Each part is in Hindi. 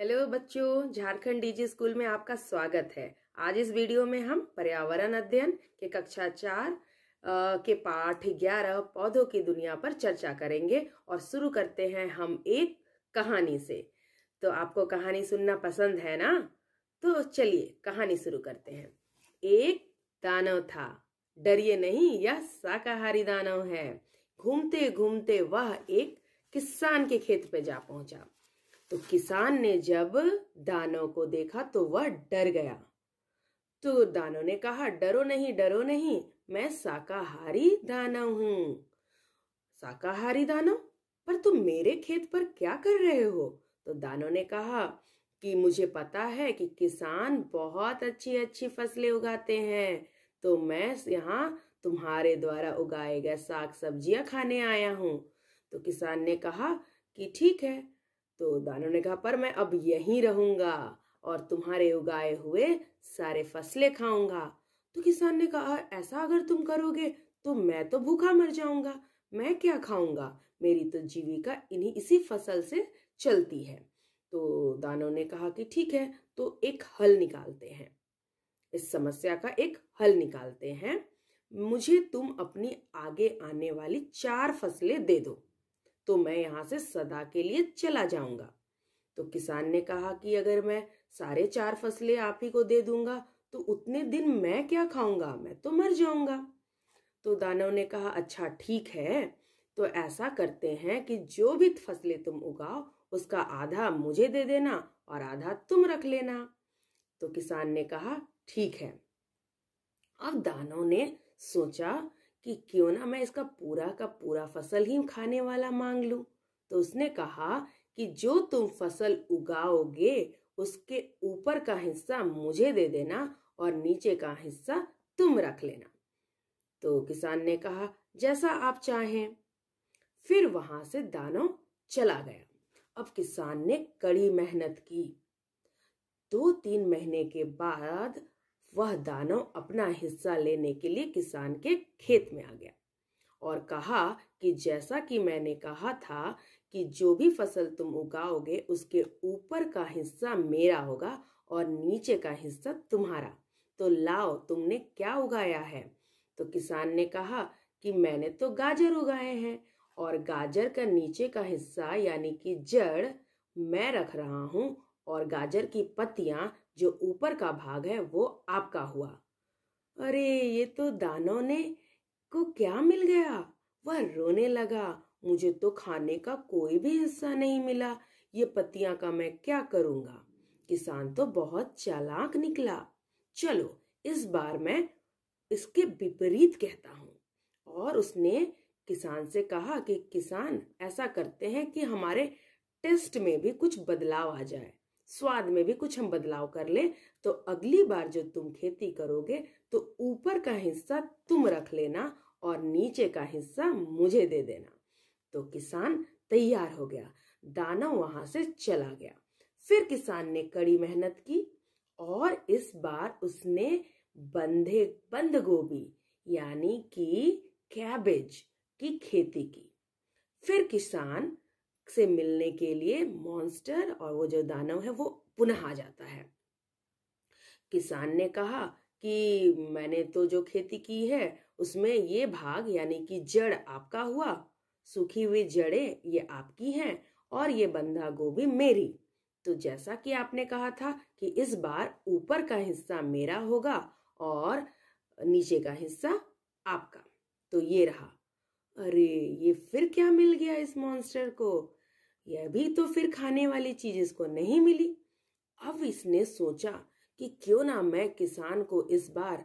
हेलो बच्चों झारखंड डीजी स्कूल में आपका स्वागत है आज इस वीडियो में हम पर्यावरण अध्ययन के कक्षा चार के पाठ ग्यारह पौधों की दुनिया पर चर्चा करेंगे और शुरू करते हैं हम एक कहानी से तो आपको कहानी सुनना पसंद है ना तो चलिए कहानी शुरू करते हैं एक दानव था डरिए नहीं यह शाकाहारी दानव है घूमते घूमते वह एक किसान के खेत पे जा पहुंचा तो किसान ने जब दानों को देखा तो वह डर गया तो दानों ने कहा डरो नहीं डरो नहीं मैं शाकाहारी दानव हूँ शाकाहारी दानव पर तुम मेरे खेत पर क्या कर रहे हो तो दानो ने कहा कि मुझे पता है कि किसान बहुत अच्छी अच्छी फसलें उगाते हैं तो मैं यहाँ तुम्हारे द्वारा उगाए गए साग सब्जियां खाने आया हूँ तो किसान ने कहा कि ठीक है तो दानव ने कहा पर मैं अब यहीं रहूंगा और तुम्हारे उगाए हुए सारे फसलें खाऊंगा तो किसान ने कहा ऐसा अगर तुम करोगे तो मैं तो भूखा मर जाऊंगा मैं क्या खाऊंगा मेरी तो जीविका इन्हीं इसी फसल से चलती है तो दानव ने कहा कि ठीक है तो एक हल निकालते हैं इस समस्या का एक हल निकालते हैं मुझे तुम अपनी आगे आने वाली चार फसलें दे दो तो मैं यहाँ से सदा के लिए चला जाऊंगा तो किसान ने कहा कि अगर मैं सारे चार फसलें आप ही को दे दूंगा तो उतने दिन मैं क्या खाऊंगा मैं तो मर जाऊंगा तो दानव ने कहा अच्छा ठीक है तो ऐसा करते हैं कि जो भी फसलें तुम उगाओ उसका आधा मुझे दे देना और आधा तुम रख लेना तो किसान ने कहा ठीक है अब दानव ने सोचा कि क्यों ना मैं इसका पूरा का पूरा फसल ही खाने वाला मांग लूं तो उसने कहा कि जो तुम फसल उगाओगे उसके ऊपर का हिस्सा मुझे दे देना और नीचे का हिस्सा तुम रख लेना तो किसान ने कहा जैसा आप चाहें फिर वहां से दानों चला गया अब किसान ने कड़ी मेहनत की दो तीन महीने के बाद वह दानव अपना हिस्सा लेने के लिए किसान के खेत में आ गया और कहा कि जैसा कि मैंने कहा था कि जो भी फसल तुम उगाओगे उसके ऊपर का हिस्सा मेरा होगा और नीचे का हिस्सा तुम्हारा तो लाओ तुमने क्या उगाया है तो किसान ने कहा कि मैंने तो गाजर उगाए हैं और गाजर का नीचे का हिस्सा यानी कि जड़ मैं रख रहा हूँ और गाजर की पत्तियां जो ऊपर का भाग है वो आपका हुआ अरे ये तो दानो ने को क्या मिल गया वह रोने लगा मुझे तो खाने का कोई भी हिस्सा नहीं मिला ये पत्तियां का मैं क्या करूंगा किसान तो बहुत चालाक निकला चलो इस बार मैं इसके विपरीत कहता हूँ और उसने किसान से कहा कि किसान ऐसा करते हैं कि हमारे टेस्ट में भी कुछ बदलाव आ जाए स्वाद में भी कुछ हम बदलाव कर लें तो अगली बार जो तुम खेती करोगे तो ऊपर का हिस्सा तुम रख लेना और नीचे का हिस्सा मुझे दे देना तो किसान तैयार हो गया दाना वहां से चला गया फिर किसान ने कड़ी मेहनत की और इस बार उसने बंधे बंद गोभी यानी कि कैबेज की खेती की फिर किसान से मिलने के लिए मॉन्स्टर और वो जो दानव है वो पुनः आ जाता है किसान ने कहा कि मैंने तो जो खेती की है उसमें ये भाग यानी कि जड़ आपका हुआ सूखी हुई जड़ें ये आपकी हैं और ये बंधा गोभी मेरी तो जैसा कि आपने कहा था कि इस बार ऊपर का हिस्सा मेरा होगा और नीचे का हिस्सा आपका तो ये रहा अरे ये फिर क्या मिल गया इस मॉन्स्टर को यह भी तो फिर खाने वाली चीज इसको नहीं मिली अब इसने सोचा कि क्यों ना मैं किसान को इस बार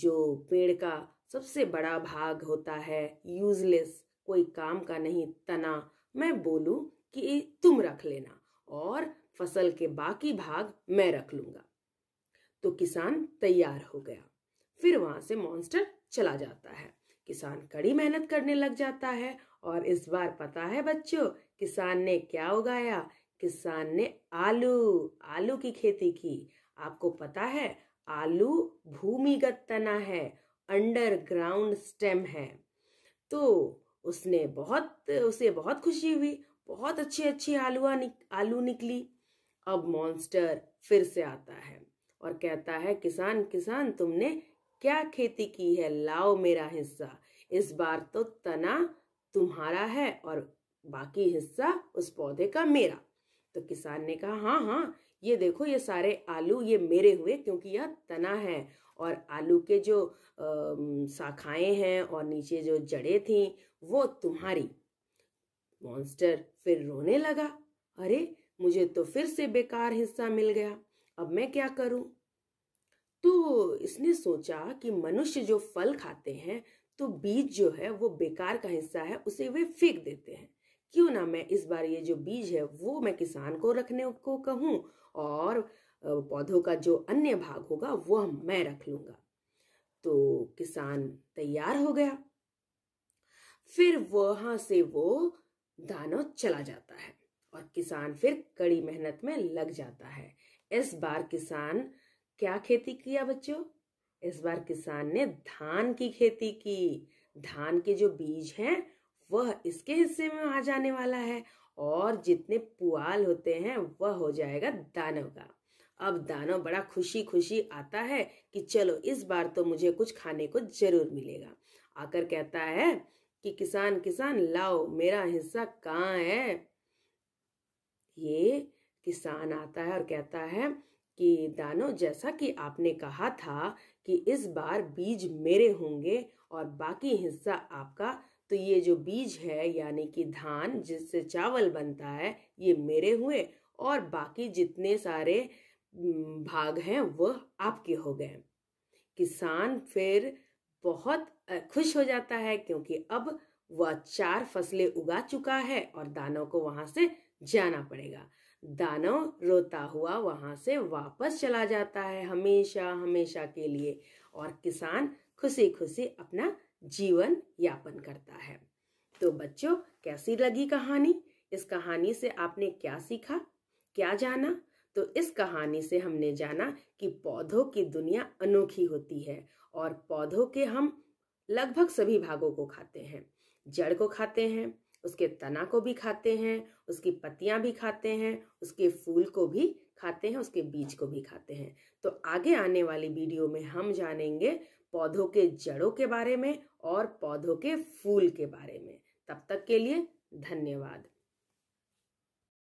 जो पेड़ का सबसे बड़ा भाग होता है यूजलेस कोई काम का नहीं तना मैं बोलूं कि तुम रख लेना और फसल के बाकी भाग मैं रख लूंगा तो किसान तैयार हो गया फिर वहां से मॉन्स्टर चला जाता है किसान कड़ी मेहनत करने लग जाता है और इस बार पता है बच्चों किसान ने क्या उगाया किसान ने आलू आलू की खेती की आपको पता है आलू भूमिगत तना है अंडरग्राउंड स्टेम है तो उसने बहुत उसे बहुत खुशी हुई बहुत अच्छी अच्छी आलूआ निक, आलू निकली अब मॉन्स्टर फिर से आता है और कहता है किसान किसान तुमने क्या खेती की है लाओ मेरा हिस्सा इस बार तो तना तुम्हारा है और बाकी हिस्सा उस पौधे का मेरा तो किसान ने कहा हाँ हाँ ये देखो ये सारे आलू ये मेरे हुए क्योंकि यह तना है और आलू के जो आ, शाखाएं हैं और नीचे जो जड़े थी वो तुम्हारी मॉन्स्टर फिर रोने लगा अरे मुझे तो फिर से बेकार हिस्सा मिल गया अब मैं क्या करूं तो इसने सोचा कि मनुष्य जो फल खाते हैं तो बीज जो है वो बेकार का हिस्सा है उसे वे फेंक देते हैं क्यों ना मैं इस बार ये जो बीज है वो मैं किसान को रखने को कहूँ और पौधों का जो अन्य भाग होगा वह मैं रख लूँगा तो किसान तैयार हो गया फिर वहां से वो दानव चला जाता है और किसान फिर कड़ी मेहनत में लग जाता है इस बार किसान क्या खेती किया बच्चों इस बार किसान ने धान की खेती की धान के जो बीज हैं वह इसके हिस्से में आ जाने वाला है और जितने पुआल होते हैं वह हो जाएगा दानव का अब दानव बड़ा खुशी खुशी आता है कि चलो इस बार तो मुझे कुछ खाने को जरूर मिलेगा आकर कहता है कि किसान किसान लाओ मेरा हिस्सा कहाँ है ये किसान आता है और कहता है कि दानो जैसा कि आपने कहा था कि इस बार बीज मेरे होंगे और बाकी हिस्सा आपका तो ये जो बीज है यानी कि धान जिससे चावल बनता है ये मेरे हुए और बाकी जितने सारे भाग हैं वह आपके हो गए किसान फिर बहुत खुश हो जाता है क्योंकि अब वह चार फसलें उगा चुका है और दानों को वहां से जाना पड़ेगा दानों रोता हुआ वहां से वापस चला जाता है हमेशा हमेशा के लिए और किसान खुशी खुशी अपना जीवन यापन करता है तो बच्चों कैसी लगी कहानी इस कहानी से आपने क्या सीखा क्या जाना तो इस कहानी से हमने जाना कि पौधों की दुनिया अनोखी होती है और पौधों के हम लगभग सभी भागों को खाते हैं जड़ को खाते हैं उसके तना को भी खाते हैं उसकी पत्तियां भी खाते हैं उसके फूल को भी खाते हैं उसके बीज को भी खाते हैं तो आगे आने वाली वीडियो में हम जानेंगे पौधों के जड़ों के बारे में और पौधों के फूल के बारे में तब तक के लिए धन्यवाद